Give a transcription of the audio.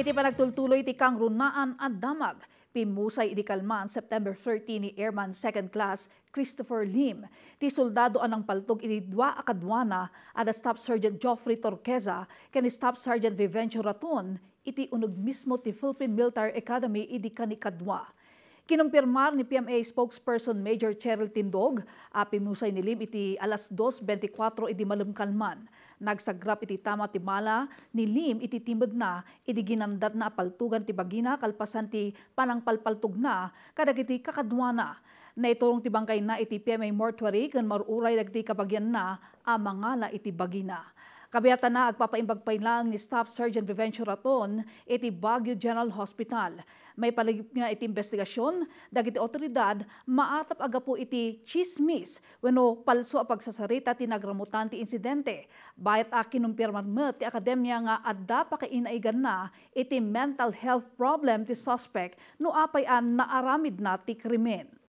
Iti panagtultuloy ti kang runaan at damag. Pimusay iti kalman September 13 ni Airman 2nd Class Christopher Lim. Ti soldado anang paltog iti dua akadwana at Staff Sergeant Joffrey Torqueza ken Staff Sergeant Vivencio Raton iti unog mismo ti Philippine Military Academy iti kanikadwa. Kinumpirmar ni PMA spokesperson Major Cheryl Tindog, api musay nilim iti alas 2.24 iti malumkan Nagsagrap iti tama ti mala, nilim iti timbad na, iti ginandat na paltugan ti bagina, kalpasan ti panangpalpaltog na, kadag iti kakadwana. Naitulong ti bangkay na iti PMA mortuary, kan maruray dagti kabagyan na, amangala iti bagina. Kabiyata na agpapaimbagpay lang ni Staff Sergeant Prevention Raton iti Baguio General Hospital. May paligip nga iti investigasyon, dagiti otoridad, maatap aga po iti chismis, wano palso a pagsasarita ti nagramutan ti insidente. Bayat a kinumpirman mo ti akademya nga adda pa kainaigan na iti mental health problem ti suspect no apay an naaramid na ti krimen.